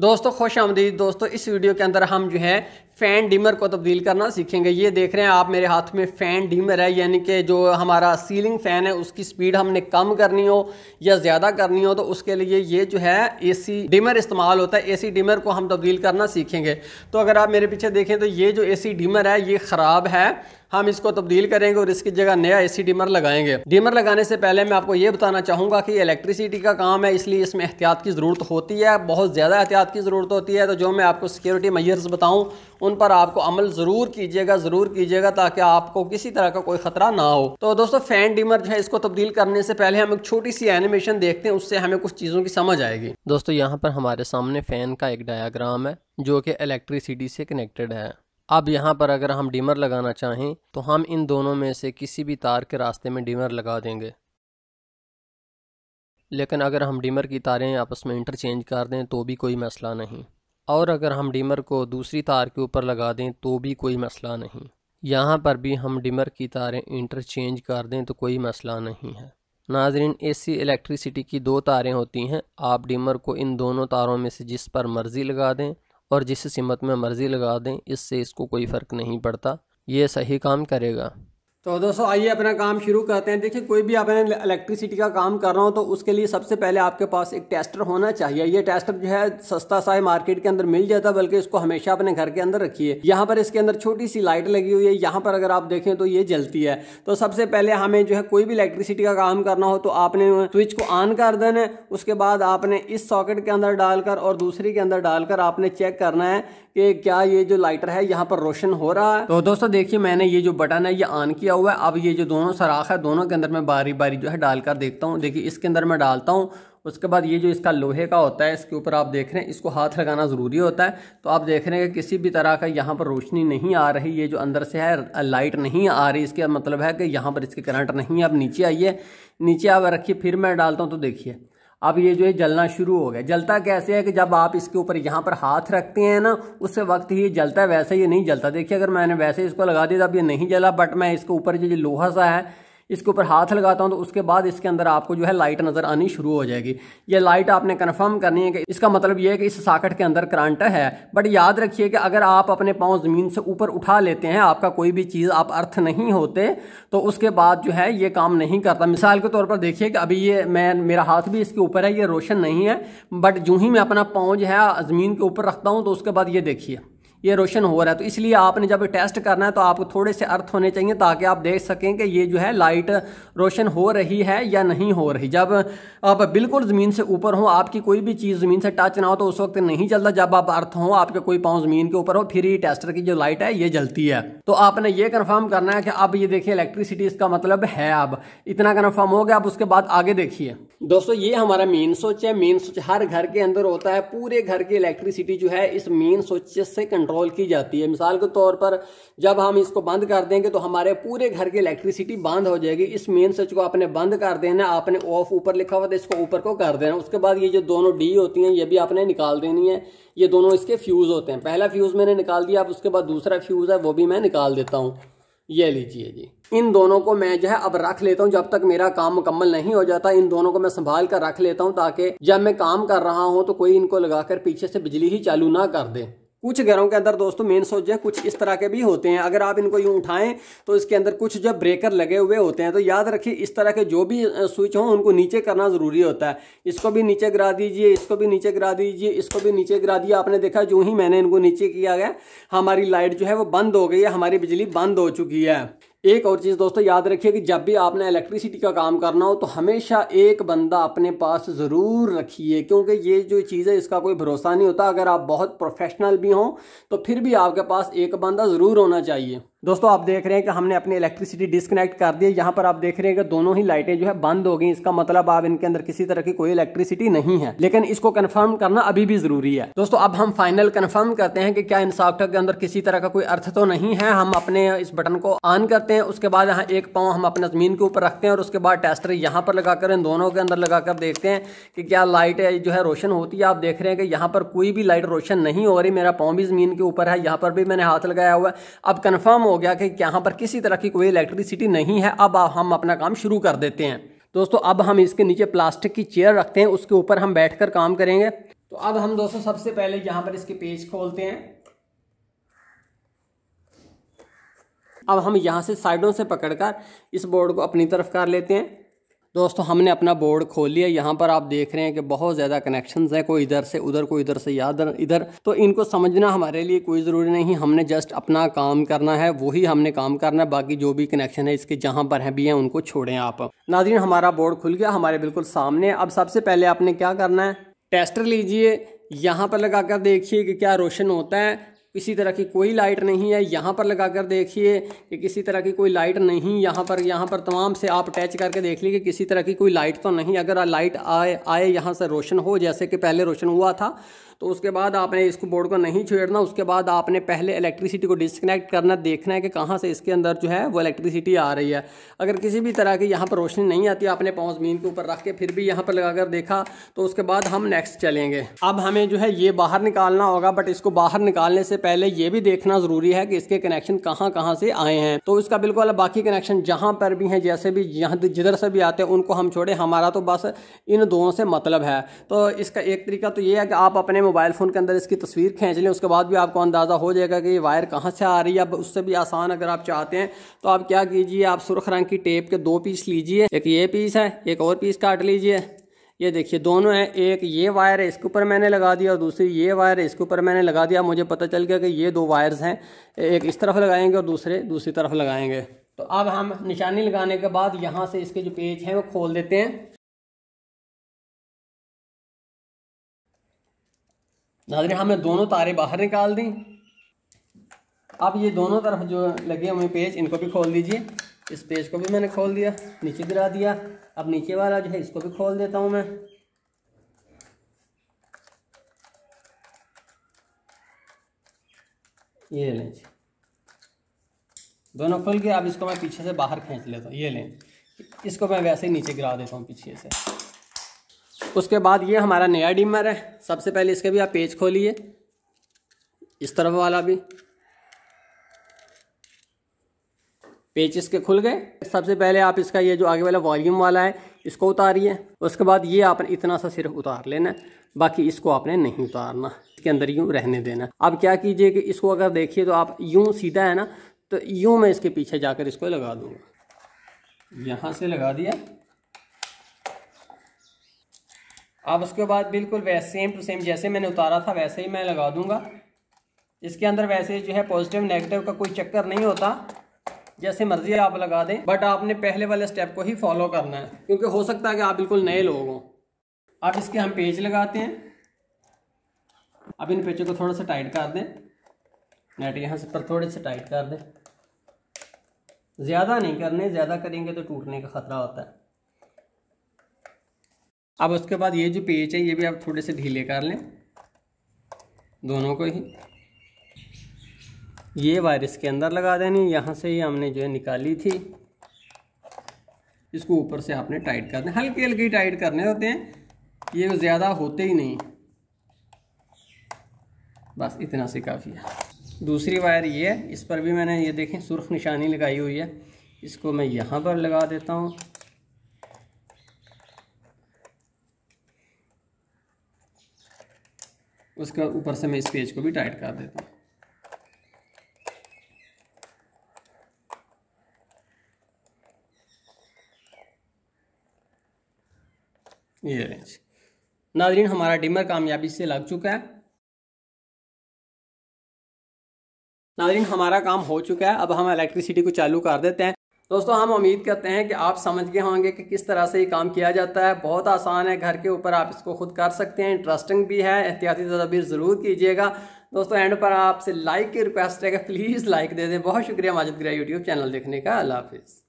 दोस्तों खुश आमदीद दोस्तों इस वीडियो के अंदर हम जो है फैन डिमर को तब्दील करना सीखेंगे ये देख रहे हैं आप मेरे हाथ में फ़ैन डिमर है यानी कि जो हमारा सीलिंग फ़ैन है उसकी स्पीड हमने कम करनी हो या ज़्यादा करनी हो तो उसके लिए ये जो है एसी डिमर इस्तेमाल होता है एसी डिमर को हम तब्दील करना सीखेंगे तो अगर आप मेरे पीछे देखें तो ये जो ए डिमर है ये ख़राब है हम इसको तब्दील करेंगे और इसकी जगह नया एसी डिमर लगाएंगे डिमर लगाने से पहले मैं आपको ये बताना चाहूँगा कि इलेक्ट्रिसिटी का काम है इसलिए इसमें एहतियात की ज़रूरत होती है बहुत ज़्यादा एहतियात की ज़रूरत होती है तो जो मैं आपको सिक्योरिटी मैयर्स बताऊँ उन पर आपको अमल ज़रूर कीजिएगा ज़रूर कीजिएगा ताकि आपको किसी तरह का कोई ख़तरा ना हो तो दोस्तों फैन डिमर जो है इसको तब्दील करने से पहले हम एक छोटी सी एनिमेशन देखते हैं उससे हमें कुछ चीज़ों की समझ आएगी दोस्तों यहाँ पर हमारे सामने फ़ैन का एक डायाग्राम है जो कि इलेक्ट्रिसिटी से कनेक्टेड है अब यहाँ पर अगर हम डिमर लगाना चाहें तो हम इन दोनों में से किसी भी तार के रास्ते में डिमर लगा देंगे लेकिन अगर हम डिमर की तारें आपस में इंटरचेंज कर दें तो भी कोई मसला नहीं और अगर हम डिमर को दूसरी तार के ऊपर लगा दें तो भी कोई मसला नहीं यहाँ पर भी हम डिमर की तारें इंटरचेंज कर दें तो कोई मसला नहीं है नाजरीन एसी इलेक्ट्रिसिटी की दो तारें होती हैं आप डिमर को इन दोनों तारों में से जिस पर मर्ज़ी लगा दें और जिस सिमत में मर्ज़ी लगा दें इससे इसको कोई फ़र्क नहीं पड़ता ये सही काम करेगा तो दोस्तों आइए अपना काम शुरू करते हैं देखिए कोई भी आप इलेक्ट्रिसिटी का काम कर रहा हो तो उसके लिए सबसे पहले आपके पास एक टेस्टर होना चाहिए ये टेस्टर जो है सस्ता सा है मार्केट के अंदर मिल जाता है बल्कि इसको हमेशा अपने घर के अंदर रखिए यहाँ पर इसके अंदर छोटी सी लाइट लगी हुई है यहाँ पर अगर आप देखें तो ये जलती है तो सबसे पहले हमें जो है कोई भी इलेक्ट्रिसिटी का काम करना हो तो आपने स्विच को ऑन कर देना है उसके बाद आपने इस सॉकेट के अंदर डालकर और दूसरी के अंदर डालकर आपने चेक करना है कि क्या ये जो लाइटर है यहाँ पर रोशन हो रहा है तो दोस्तों देखिए मैंने ये जो बटन है ये ऑन किया दिया हुआ है अब ये जो दोनों सराख है दोनों के अंदर मैं बारी बारी जो है डालकर देखता हूँ देखिए इसके अंदर मैं डालता हूँ उसके बाद ये जो इसका लोहे का होता है इसके ऊपर आप देख रहे हैं इसको हाथ लगाना ज़रूरी होता है तो आप देख रहे हैं कि किसी भी तरह का यहाँ पर रोशनी नहीं आ रही ये जो अंदर से है लाइट नहीं आ रही इसका मतलब है कि यहाँ पर इसके करंट नहीं है अब नीचे आइए नीचे आप रखिए फिर मैं डालता हूँ तो देखिए अब ये जो है जलना शुरू हो गया जलता कैसे है कि जब आप इसके ऊपर यहाँ पर हाथ रखते हैं ना उस वक्त ही ये जलता है वैसे ये नहीं जलता देखिए अगर मैंने वैसे इसको लगा दिया तब ये नहीं जला बट मैं इसके ऊपर जो लोहा सा है इसके ऊपर हाथ लगाता हूँ तो उसके बाद इसके अंदर आपको जो है लाइट नज़र आनी शुरू हो जाएगी ये लाइट आपने कन्फर्म करनी है कि इसका मतलब ये है कि इस साकट के अंदर करंट है बट याद रखिए कि अगर आप अपने पाँव ज़मीन से ऊपर उठा लेते हैं आपका कोई भी चीज़ आप अर्थ नहीं होते तो उसके बाद जो है ये काम नहीं करता मिसाल के तौर पर देखिए कि अभी ये मैं मेरा हाथ भी इसके ऊपर है ये रोशन नहीं है बट जूँ ही मैं अपना पाँव जो है ज़मीन के ऊपर रखता हूँ तो उसके बाद ये देखिए ये रोशन हो रहा है तो इसलिए आपने जब टेस्ट करना है तो आपको थोड़े से अर्थ होने चाहिए ताकि आप देख सकें कि ये जो है लाइट रोशन हो रही है या नहीं हो रही जब आप बिल्कुल ज़मीन से ऊपर हो आपकी कोई भी चीज़ ज़मीन से टच ना हो तो उस वक्त नहीं जलता जब आप अर्थ हो आपके कोई पाँव ज़मीन के ऊपर हो फिर ही टेस्टर की जो लाइट है ये जलती है तो आपने ये कन्फर्म करना है कि अब ये देखिए इलेक्ट्रिसिटी इसका मतलब है अब इतना कन्फर्म हो गया अब उसके बाद आगे देखिए दोस्तों ये हमारा मेन स्विच है मेन स्विच हर घर के अंदर होता है पूरे घर की इलेक्ट्रिसिटी जो है इस मेन स्विच से कंट्रोल की जाती है मिसाल के तौर पर जब हम इसको बंद कर देंगे तो हमारे पूरे घर की इलेक्ट्रिसिटी बंद हो जाएगी इस मेन स्विच को आपने बंद कर देना आपने ऑफ ऊपर लिखा हुआ था इसको ऊपर को कर देना उसके बाद ये जो दोनों डी होती हैं ये भी आपने निकाल देनी है ये दोनों इसके फ्यूज़ होते हैं पहला फ्यूज़ मैंने निकाल दिया अब उसके बाद दूसरा फ्यूज़ है वो भी मैं निकाल देता हूँ ये लीजिए जी इन दोनों को मैं जो है अब रख लेता हूँ जब तक मेरा काम मुकम्मल नहीं हो जाता इन दोनों को मैं संभाल कर रख लेता हूँ ताकि जब मैं काम कर रहा हूँ तो कोई इनको लगाकर पीछे से बिजली ही चालू ना कर दे कुछ घरों के अंदर दोस्तों मेन स्विच जो है कुछ इस तरह के भी होते हैं अगर आप इनको यूँ उठाएं तो इसके अंदर कुछ जो ब्रेकर लगे हुए होते हैं तो याद रखिए इस तरह के जो भी स्विच हों उनको नीचे करना ज़रूरी होता है इसको भी नीचे गिरा दीजिए इसको भी नीचे गिरा दीजिए इसको भी नीचे गिरा दिया आपने देखा जो ही मैंने इनको नीचे किया गया हमारी लाइट जो है वो बंद हो गई है हमारी बिजली बंद हो चुकी है एक और चीज़ दोस्तों याद रखिए कि जब भी आपने इलेक्ट्रिसिटी का काम करना हो तो हमेशा एक बंदा अपने पास ज़रूर रखिए क्योंकि ये जो चीज़ है इसका कोई भरोसा नहीं होता अगर आप बहुत प्रोफेशनल भी हों तो फिर भी आपके पास एक बंदा ज़रूर होना चाहिए दोस्तों आप देख रहे हैं कि हमने अपनी इलेक्ट्रिसिटी डिस्कनेक्ट कर दी है यहाँ पर आप देख रहे हैं कि दोनों ही लाइटें जो है बंद हो गई इसका मतलब आप इनके अंदर किसी तरह की कोई इलेक्ट्रिसिटी नहीं है लेकिन इसको कंफर्म करना अभी भी जरूरी है दोस्तों अब हम फाइनल कंफर्म करते हैं कि क्या इन साफ्ट के अंदर किसी तरह का कोई अर्थ तो नहीं है हम अपने इस बटन को ऑन करते हैं उसके बाद यहाँ एक पाँव हम अपने जमीन के ऊपर रखते हैं और उसके बाद टेस्टर यहाँ पर लगाकर इन दोनों के अंदर लगाकर देखते हैं कि क्या लाइट जो है रोशन होती है आप देख रहे हैं कि यहाँ पर कोई भी लाइट रोशन नहीं हो रही मेरा पाँव भी जमीन के ऊपर है यहाँ पर भी मैंने हाथ लगाया हुआ है अब कन्फर्म हो गया कि यहाँ पर किसी तरह की कोई इलेक्ट्रिसिटी नहीं है अब हम अपना काम शुरू कर देते हैं दोस्तों अब हम इसके नीचे प्लास्टिक की चेयर रखते हैं उसके ऊपर हम बैठकर काम करेंगे तो अब हम दोस्तों सबसे पहले यहाँ पर इसके पेज खोलते हैं अब हम यहाँ से साइडों से पकड़कर इस बोर्ड को अपनी तरफ कर लेते हैं दोस्तों हमने अपना बोर्ड खोल लिया यहाँ पर आप देख रहे हैं कि बहुत ज़्यादा कनेक्शन हैं कोई इधर से उधर कोई इधर से यादर इधर तो इनको समझना हमारे लिए कोई ज़रूरी नहीं हमने जस्ट अपना काम करना है वही हमने काम करना है बाकी जो भी कनेक्शन है इसके जहाँ पर हैं भी हैं उनको छोड़ें आप नादिन हमारा बोर्ड खुल गया हमारे बिल्कुल सामने अब सबसे पहले आपने क्या करना है टेस्टर लीजिए यहाँ पर लगा कर देखिए कि क्या रोशन होता है किसी तरह की कोई लाइट नहीं है यहाँ पर लगा कर देखिए कि किसी तरह की कोई लाइट नहीं यहाँ पर यहाँ पर तमाम से आप अटैच करके देख लीजिए कि किसी तरह की कोई लाइट तो नहीं अगर लाइट आए आए यहाँ से रोशन हो जैसे कि पहले रोशन हुआ था तो उसके बाद आपने इसको बोर्ड को नहीं छेड़ना उसके बाद आपने पहले इलेक्ट्रिसिटी को डिसकनेक्ट करना देखना है कि कहाँ से इसके अंदर जो है वो इलेक्ट्रिसिटी आ रही है अगर किसी भी तरह की यहाँ पर रोशनी नहीं आती आपने पाँव ज़मीन के ऊपर रख के फिर भी यहाँ पर लगाकर देखा तो उसके बाद हम नेक्स्ट चलेंगे अब हमें जो है ये बाहर निकालना होगा बट इसको बाहर निकालने से पहले ये भी देखना ज़रूरी है कि इसके कनेक्शन कहाँ कहाँ से आए हैं तो इसका बिल्कुल बाकी कनेक्शन जहाँ पर भी हैं जैसे भी जिधर से भी आते हैं उनको हम छोड़े हमारा तो बस इन दोनों से मतलब है तो इसका एक तरीका तो ये है कि आप अपने मोबाइल फ़ोन के अंदर इसकी तस्वीर खींच लें उसके बाद भी आपको अंदाज़ा हो जाएगा कि वायर कहाँ से आ रही है अब उससे भी आसान अगर आप चाहते हैं तो आप क्या कीजिए आप सुरख रंग की टेप के दो पीस लीजिए एक ये पीस है एक और पीस काट लीजिए ये देखिए दोनों है एक ये वायर है इसके ऊपर मैंने लगा दिया और दूसरी ये वायर है इसके ऊपर मैंने लगा दिया मुझे पता चल गया कि ये दो वायर्स हैं एक इस तरफ लगाएंगे और दूसरे दूसरी तरफ लगाएंगे तो अब हम निशानी लगाने के बाद यहाँ से इसके जो पेज हैं वो खोल देते हैं नाजरे हमने दोनों तारे बाहर निकाल दी अब ये दोनों तरफ जो लगे हुए पेज इनको भी खोल दीजिए इस पेज को भी मैंने खोल दिया नीचे गिरा दिया अब नीचे वाला जो है इसको भी खोल देता हूँ मैं ये लें दोनों खुल गए अब इसको मैं पीछे से बाहर खींच लेता हूँ ये लें इसको मैं वैसे ही नीचे गिरा देता हूँ पीछे से उसके बाद ये हमारा नया डिमर है सबसे पहले इसके भी आप पेज खोलिए इस तरफ वाला भी पेज इसके खुल गए सबसे पहले आप इसका ये जो आगे वाला वॉल्यूम वाला है इसको उतारिए उसके बाद ये आपने इतना सा सिर्फ उतार लेना बाकी इसको आपने नहीं उतारना इसके अंदर यूँ रहने देना अब क्या कीजिए कि इसको अगर देखिए तो आप यूँ सीधा है ना तो यूँ मैं इसके पीछे जाकर इसको लगा दूँगा यहाँ से लगा दिया अब उसके बाद बिल्कुल वैसे सेम टू सेम जैसे मैंने उतारा था वैसे ही मैं लगा दूंगा इसके अंदर वैसे जो है पॉजिटिव नेगेटिव का कोई चक्कर नहीं होता जैसे मर्जी आप लगा दें बट आपने पहले वाले स्टेप को ही फॉलो करना है क्योंकि हो सकता है कि आप बिल्कुल नए लोग हों अब इसके हम पेज लगाते हैं अब इन पेजों को थोड़ा सा टाइट कर दें नेट यहाँ से पर थोड़े से टाइट कर दें ज़्यादा नहीं करने ज़्यादा करेंगे तो टूटने का ख़तरा होता है अब उसके बाद ये जो पेज है ये भी आप थोड़े से ढीले कर लें दोनों को ही ये वायर इसके अंदर लगा देनी यहाँ से ही हमने जो है निकाली थी इसको ऊपर से आपने टाइट करना हल्की हल्की टाइट करने होते हैं ये ज़्यादा होते ही नहीं बस इतना से काफ़ी है दूसरी वायर ये है इस पर भी मैंने ये देखें सुर्ख निशानी लगाई हुई है इसको मैं यहाँ पर लगा देता हूँ उसके ऊपर से मैं इस पेज को भी टाइट कर देता हूँ ये रेंज नाजरीन हमारा डिमर कामयाबी से लग चुका है नाजरीन हमारा काम हो चुका है अब हम इलेक्ट्रिसिटी को चालू कर देते हैं दोस्तों हम उम्मीद करते हैं कि आप समझ गए होंगे कि किस तरह से ये काम किया जाता है बहुत आसान है घर के ऊपर आप इसको खुद कर सकते हैं इंटरेस्टिंग भी है एहतियाती तदाबीर ज़रूर कीजिएगा दोस्तों एंड पर आपसे लाइक की रिक्वेस्ट है कि प्लीज़ लाइक दे दें बहुत शुक्रिया माजिद ग्रह यूट्यूब चैनल देखने का अल्लाह हाफिज़